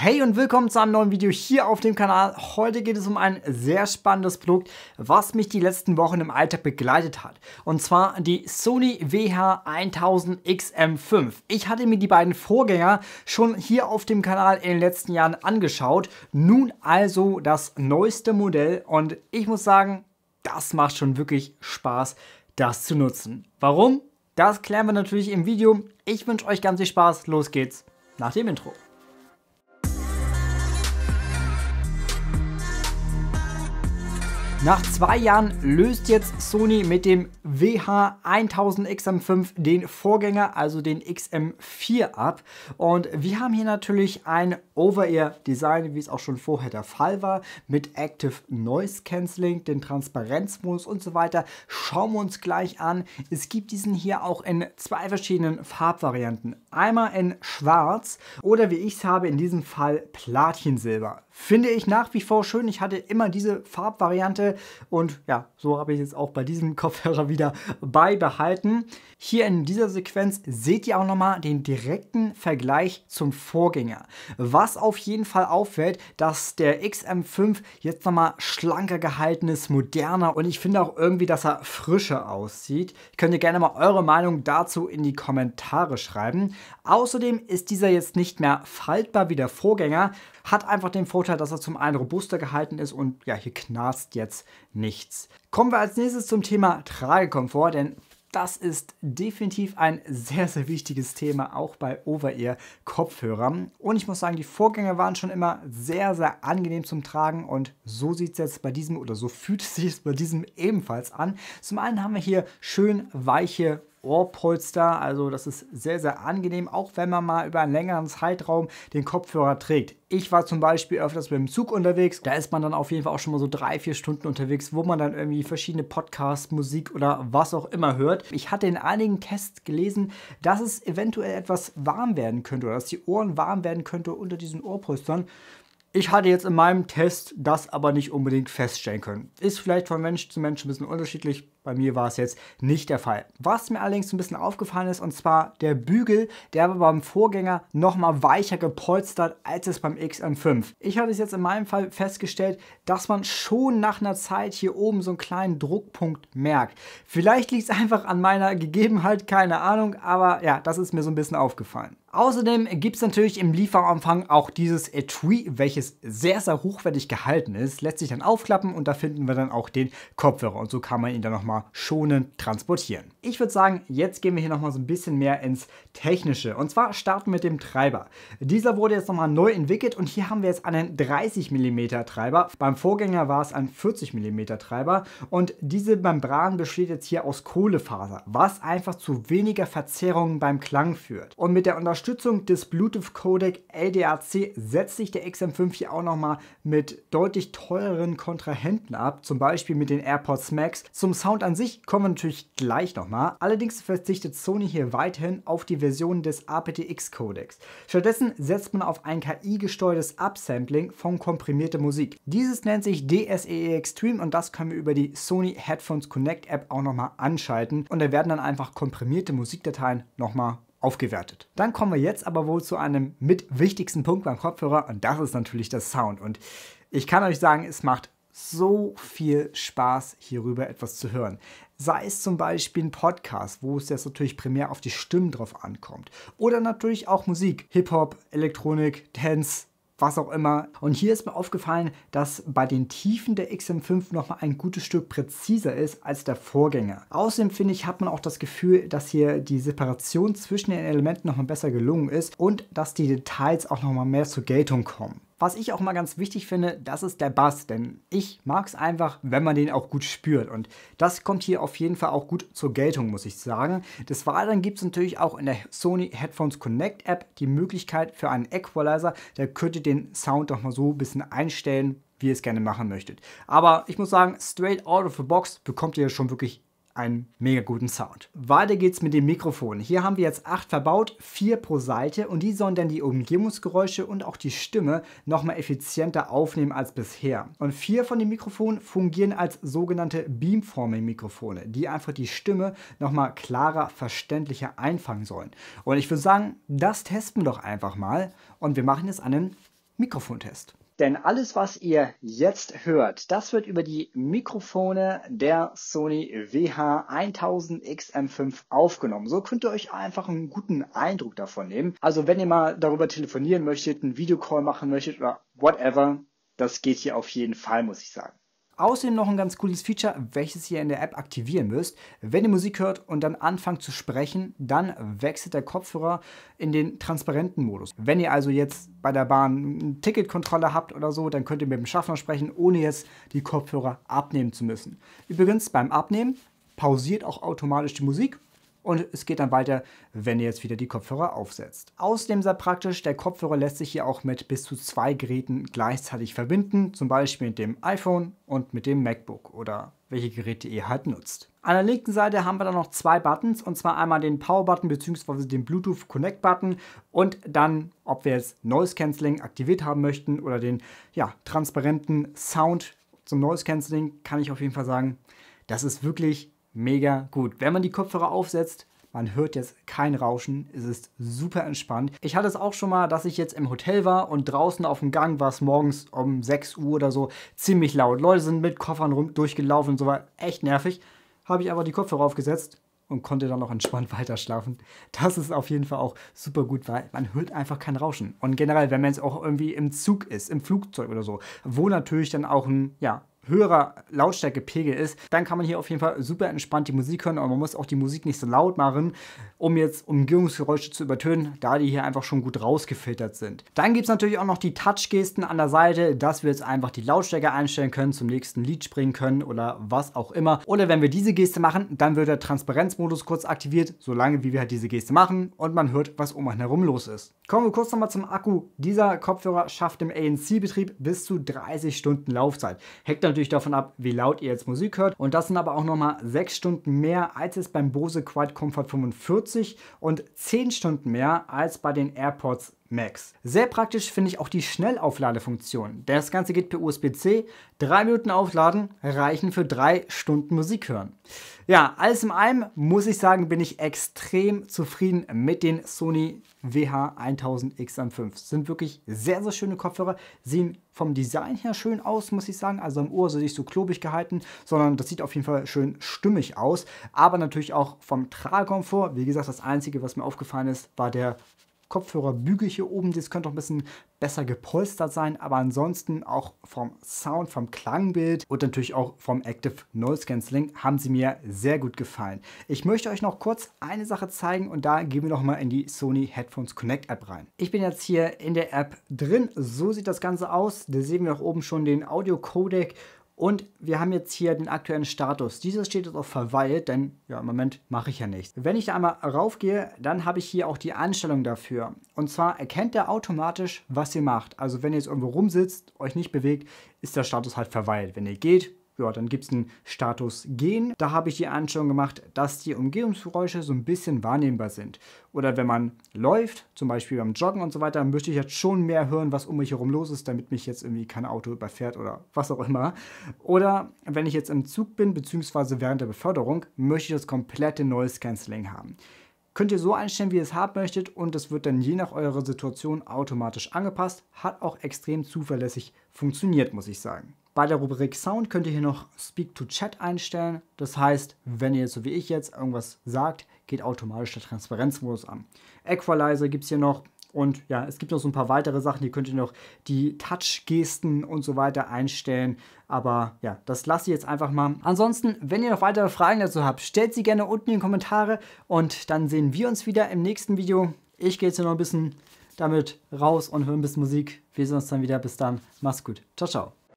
Hey und willkommen zu einem neuen Video hier auf dem Kanal. Heute geht es um ein sehr spannendes Produkt, was mich die letzten Wochen im Alltag begleitet hat. Und zwar die Sony WH-1000XM5. Ich hatte mir die beiden Vorgänger schon hier auf dem Kanal in den letzten Jahren angeschaut. Nun also das neueste Modell und ich muss sagen, das macht schon wirklich Spaß, das zu nutzen. Warum? Das klären wir natürlich im Video. Ich wünsche euch ganz viel Spaß. Los geht's nach dem Intro. Nach zwei Jahren löst jetzt Sony mit dem WH-1000XM5 den Vorgänger, also den XM4 ab. Und wir haben hier natürlich ein Over-Ear-Design, wie es auch schon vorher der Fall war, mit Active Noise Cancelling, den Transparenzmodus und so weiter. Schauen wir uns gleich an. Es gibt diesen hier auch in zwei verschiedenen Farbvarianten. Einmal in Schwarz oder wie ich es habe, in diesem Fall Platinsilber. Finde ich nach wie vor schön. Ich hatte immer diese Farbvariante und ja, so habe ich es auch bei diesem Kopfhörer wieder beibehalten. Hier in dieser Sequenz seht ihr auch nochmal den direkten Vergleich zum Vorgänger. Was auf jeden Fall auffällt, dass der XM5 jetzt nochmal schlanker gehalten ist, moderner und ich finde auch irgendwie, dass er frischer aussieht. Könnt ihr gerne mal eure Meinung dazu in die Kommentare schreiben. Außerdem ist dieser jetzt nicht mehr faltbar wie der Vorgänger, hat einfach den Vorteil, dass er zum einen robuster gehalten ist und ja, hier knarzt jetzt nichts. Kommen wir als nächstes zum Thema Tragekomfort, denn das ist definitiv ein sehr, sehr wichtiges Thema, auch bei Over-Ear-Kopfhörern. Und ich muss sagen, die Vorgänge waren schon immer sehr, sehr angenehm zum Tragen und so sieht es jetzt bei diesem oder so fühlt es sich bei diesem ebenfalls an. Zum einen haben wir hier schön weiche Ohrpolster. Also das ist sehr, sehr angenehm, auch wenn man mal über einen längeren Zeitraum den Kopfhörer trägt. Ich war zum Beispiel öfters mit dem Zug unterwegs. Da ist man dann auf jeden Fall auch schon mal so drei, vier Stunden unterwegs, wo man dann irgendwie verschiedene Podcasts, Musik oder was auch immer hört. Ich hatte in einigen Tests gelesen, dass es eventuell etwas warm werden könnte oder dass die Ohren warm werden könnte unter diesen Ohrpolstern. Ich hatte jetzt in meinem Test das aber nicht unbedingt feststellen können. Ist vielleicht von Mensch zu Mensch ein bisschen unterschiedlich. Bei mir war es jetzt nicht der Fall. Was mir allerdings ein bisschen aufgefallen ist, und zwar der Bügel, der war beim Vorgänger nochmal weicher gepolstert als es beim XM5. Ich hatte es jetzt in meinem Fall festgestellt, dass man schon nach einer Zeit hier oben so einen kleinen Druckpunkt merkt. Vielleicht liegt es einfach an meiner Gegebenheit, keine Ahnung, aber ja, das ist mir so ein bisschen aufgefallen. Außerdem gibt es natürlich im Lieferumfang auch dieses Etui, welches sehr, sehr hochwertig gehalten ist. Lässt sich dann aufklappen und da finden wir dann auch den Kopfhörer und so kann man ihn dann nochmal schonend transportieren. Ich würde sagen, jetzt gehen wir hier nochmal so ein bisschen mehr ins Technische und zwar starten wir mit dem Treiber. Dieser wurde jetzt nochmal neu entwickelt und hier haben wir jetzt einen 30 mm Treiber. Beim Vorgänger war es ein 40 mm Treiber und diese Membran besteht jetzt hier aus Kohlefaser, was einfach zu weniger Verzerrungen beim Klang führt. Und mit der Unterstützung des Bluetooth-Codec LDAC setzt sich der XM5 hier auch nochmal mit deutlich teureren Kontrahenten ab, zum Beispiel mit den AirPods Max. Zum Sound an sich kommen wir natürlich gleich nochmal. Allerdings verzichtet Sony hier weiterhin auf die Version des aptX-Codecs. Stattdessen setzt man auf ein KI-gesteuertes Upsampling von komprimierter Musik. Dieses nennt sich DSEE Extreme und das können wir über die Sony Headphones Connect App auch nochmal anschalten und da werden dann einfach komprimierte Musikdateien nochmal aufgewertet. Dann kommen wir jetzt aber wohl zu einem mit wichtigsten Punkt beim Kopfhörer und das ist natürlich der Sound. Und ich kann euch sagen, es macht so viel Spaß, hierüber etwas zu hören. Sei es zum Beispiel ein Podcast, wo es jetzt natürlich primär auf die Stimmen drauf ankommt. Oder natürlich auch Musik, Hip-Hop, Elektronik, Dance, was auch immer. Und hier ist mir aufgefallen, dass bei den Tiefen der XM5 nochmal ein gutes Stück präziser ist als der Vorgänger. Außerdem finde ich, hat man auch das Gefühl, dass hier die Separation zwischen den Elementen nochmal besser gelungen ist und dass die Details auch nochmal mehr zur Geltung kommen. Was ich auch mal ganz wichtig finde, das ist der Bass, denn ich mag es einfach, wenn man den auch gut spürt. Und das kommt hier auf jeden Fall auch gut zur Geltung, muss ich sagen. Des Weiteren gibt es natürlich auch in der Sony Headphones Connect App die Möglichkeit für einen Equalizer. Da könnt ihr den Sound doch mal so ein bisschen einstellen, wie ihr es gerne machen möchtet. Aber ich muss sagen, straight out of the box bekommt ihr schon wirklich einen mega guten Sound. Weiter geht's mit dem Mikrofon. Hier haben wir jetzt acht verbaut, vier pro Seite und die sollen dann die Umgebungsgeräusche und auch die Stimme nochmal effizienter aufnehmen als bisher. Und vier von den Mikrofonen fungieren als sogenannte Beamforming-Mikrofone, die einfach die Stimme nochmal klarer, verständlicher einfangen sollen. Und ich würde sagen, das testen wir doch einfach mal und wir machen jetzt einen Mikrofontest. Denn alles, was ihr jetzt hört, das wird über die Mikrofone der Sony WH1000XM5 aufgenommen. So könnt ihr euch einfach einen guten Eindruck davon nehmen. Also wenn ihr mal darüber telefonieren möchtet, einen Videocall machen möchtet oder whatever, das geht hier auf jeden Fall, muss ich sagen. Außerdem noch ein ganz cooles Feature, welches ihr in der App aktivieren müsst. Wenn ihr Musik hört und dann anfangt zu sprechen, dann wechselt der Kopfhörer in den transparenten Modus. Wenn ihr also jetzt bei der Bahn eine Ticketkontrolle habt oder so, dann könnt ihr mit dem Schaffner sprechen, ohne jetzt die Kopfhörer abnehmen zu müssen. Übrigens beim Abnehmen pausiert auch automatisch die Musik und es geht dann weiter, wenn ihr jetzt wieder die Kopfhörer aufsetzt. Außerdem sehr praktisch, der Kopfhörer lässt sich hier auch mit bis zu zwei Geräten gleichzeitig verbinden, zum Beispiel mit dem iPhone und mit dem MacBook oder welche Geräte ihr halt nutzt. An der linken Seite haben wir dann noch zwei Buttons und zwar einmal den Power-Button bzw. den Bluetooth Connect-Button und dann, ob wir jetzt Noise Cancelling aktiviert haben möchten oder den ja, transparenten Sound zum Noise Cancelling, kann ich auf jeden Fall sagen, das ist wirklich mega gut. Wenn man die Kopfhörer aufsetzt, man hört jetzt kein Rauschen, es ist super entspannt. Ich hatte es auch schon mal, dass ich jetzt im Hotel war und draußen auf dem Gang war es morgens um 6 Uhr oder so ziemlich laut. Leute sind mit Koffern rum durchgelaufen und so war echt nervig. Habe ich aber die Kopfhörer aufgesetzt und konnte dann noch entspannt weiter schlafen. Das ist auf jeden Fall auch super gut, weil man hört einfach kein Rauschen. Und generell, wenn man jetzt auch irgendwie im Zug ist, im Flugzeug oder so, wo natürlich dann auch ein ja, höherer Lautstärkepegel ist, dann kann man hier auf jeden Fall super entspannt die Musik hören, Und man muss auch die Musik nicht so laut machen, um jetzt Umgehungsgeräusche zu übertönen, da die hier einfach schon gut rausgefiltert sind. Dann gibt es natürlich auch noch die Touch-Gesten an der Seite, dass wir jetzt einfach die Lautstärke einstellen können, zum nächsten Lied springen können oder was auch immer. Oder wenn wir diese Geste machen, dann wird der Transparenzmodus kurz aktiviert, solange wie wir halt diese Geste machen und man hört, was um einen herum los ist. Kommen wir kurz nochmal zum Akku. Dieser Kopfhörer schafft im ANC-Betrieb bis zu 30 Stunden Laufzeit. Hängt natürlich davon ab, wie laut ihr jetzt Musik hört. Und das sind aber auch nochmal 6 Stunden mehr als es beim Bose Quiet Comfort 45 und 10 Stunden mehr als bei den AirPods Max. Sehr praktisch finde ich auch die Schnellaufladefunktion. Das Ganze geht per USB-C. Drei Minuten aufladen reichen für drei Stunden Musik hören. Ja, alles in allem muss ich sagen, bin ich extrem zufrieden mit den Sony WH1000XM5. Sind wirklich sehr, sehr schöne Kopfhörer. Sehen vom Design her schön aus, muss ich sagen. Also am Ohr sind nicht so klobig gehalten, sondern das sieht auf jeden Fall schön stimmig aus. Aber natürlich auch vom Tragkomfort. Wie gesagt, das Einzige, was mir aufgefallen ist, war der Kopfhörerbügel hier oben, das könnte auch ein bisschen besser gepolstert sein, aber ansonsten auch vom Sound, vom Klangbild und natürlich auch vom Active Noise Cancelling haben sie mir sehr gut gefallen. Ich möchte euch noch kurz eine Sache zeigen und da gehen wir nochmal in die Sony Headphones Connect App rein. Ich bin jetzt hier in der App drin, so sieht das Ganze aus. Da sehen wir auch oben schon den Audio-Codec und wir haben jetzt hier den aktuellen Status. Dieses steht jetzt auf verweilt, denn ja, im Moment mache ich ja nichts. Wenn ich da einmal raufgehe, dann habe ich hier auch die Einstellung dafür. Und zwar erkennt er automatisch, was ihr macht. Also wenn ihr jetzt irgendwo rumsitzt, euch nicht bewegt, ist der Status halt verweilt. Wenn ihr geht, ja, dann gibt es einen Status Gen. Da habe ich die Anschauung gemacht, dass die Umgebungsgeräusche so ein bisschen wahrnehmbar sind. Oder wenn man läuft, zum Beispiel beim Joggen und so weiter, möchte ich jetzt schon mehr hören, was um mich herum los ist, damit mich jetzt irgendwie kein Auto überfährt oder was auch immer. Oder wenn ich jetzt im Zug bin, beziehungsweise während der Beförderung, möchte ich das komplette Noise Cancelling haben könnt ihr so einstellen, wie ihr es haben möchtet und es wird dann je nach eurer Situation automatisch angepasst. Hat auch extrem zuverlässig funktioniert, muss ich sagen. Bei der Rubrik Sound könnt ihr hier noch Speak to Chat einstellen. Das heißt, wenn ihr so wie ich jetzt irgendwas sagt, geht automatisch der Transparenzmodus an. Equalizer gibt es hier noch. Und ja, es gibt noch so ein paar weitere Sachen, Hier könnt ihr noch die Touch-Gesten und so weiter einstellen. Aber ja, das lasse ich jetzt einfach mal. Ansonsten, wenn ihr noch weitere Fragen dazu habt, stellt sie gerne unten in die Kommentare und dann sehen wir uns wieder im nächsten Video. Ich gehe jetzt hier noch ein bisschen damit raus und höre ein bisschen Musik. Wir sehen uns dann wieder. Bis dann. Mach's gut. Ciao, ciao.